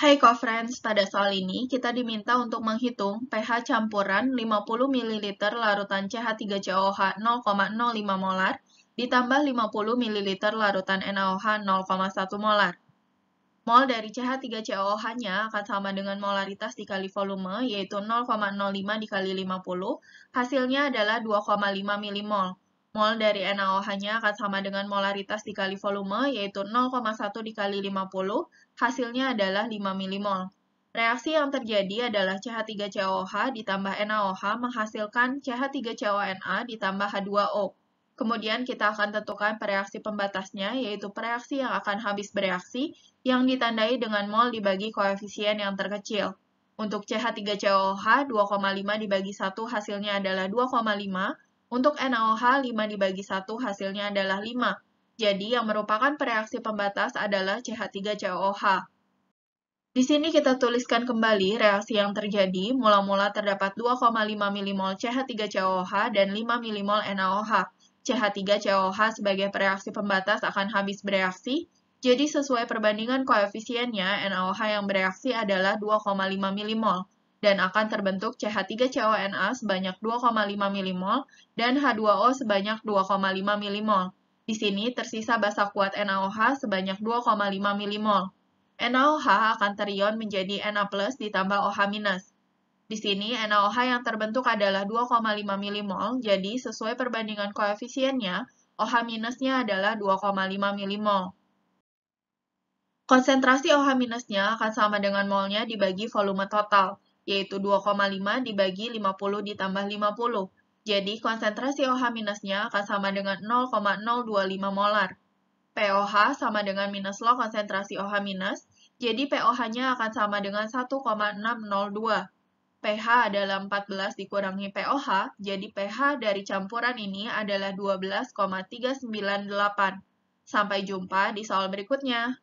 Hai hey co-friends, pada soal ini kita diminta untuk menghitung pH campuran 50 ml larutan CH3COH 0,05 molar ditambah 50 ml larutan NaOH 0,1 molar. Mol dari CH3COH-nya akan sama dengan molaritas dikali volume, yaitu 0,05 dikali 50, hasilnya adalah 2,5 mmol. Mol dari NaOH-nya akan sama dengan molaritas dikali volume, yaitu 0,1 dikali 50, hasilnya adalah 5 milimol. Reaksi yang terjadi adalah CH3COH ditambah NaOH menghasilkan CH3CONa ditambah H2O. Kemudian kita akan tentukan pereaksi pembatasnya, yaitu pereaksi yang akan habis bereaksi, yang ditandai dengan mol dibagi koefisien yang terkecil. Untuk CH3COH, 2,5 dibagi 1 hasilnya adalah 2,5, untuk NaOH, 5 dibagi 1 hasilnya adalah 5. Jadi yang merupakan pereaksi pembatas adalah CH3COOH. Di sini kita tuliskan kembali reaksi yang terjadi. Mula-mula terdapat 2,5 milimol CH3COOH dan 5 milimol NaOH. CH3COOH sebagai pereaksi pembatas akan habis bereaksi. Jadi sesuai perbandingan koefisiennya, NaOH yang bereaksi adalah 2,5 milimol dan akan terbentuk CH3CONA sebanyak 2,5 milimol dan H2O sebanyak 2,5 milimol. Di sini tersisa basa kuat NaOH sebanyak 2,5 milimol. NaOH akan terion menjadi Na+ ditambah OH-. Di sini NaOH yang terbentuk adalah 2,5 milimol, jadi sesuai perbandingan koefisiennya, OH-nya adalah 2,5 milimol. Konsentrasi OH-nya akan sama dengan molnya dibagi volume total yaitu 2,5 dibagi 50 ditambah 50. Jadi konsentrasi OH minusnya akan sama dengan 0,025 molar. POH sama dengan minus log konsentrasi OH minus, jadi POH-nya akan sama dengan 1,602. pH adalah 14 dikurangi POH, jadi pH dari campuran ini adalah 12,398. Sampai jumpa di soal berikutnya.